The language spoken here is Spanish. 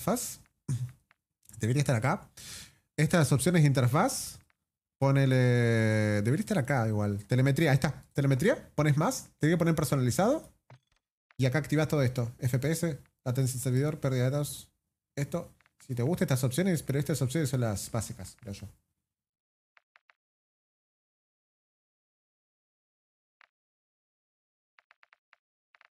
interfaz. Debería estar acá. Estas opciones de interfaz. Ponele. Debería estar acá igual. Telemetría, ahí está. Telemetría, pones más. Te que poner personalizado. Y acá activas todo esto. FPS, latencia servidor, pérdida de datos. Esto. Si te gustan estas opciones, pero estas opciones son las básicas, creo yo.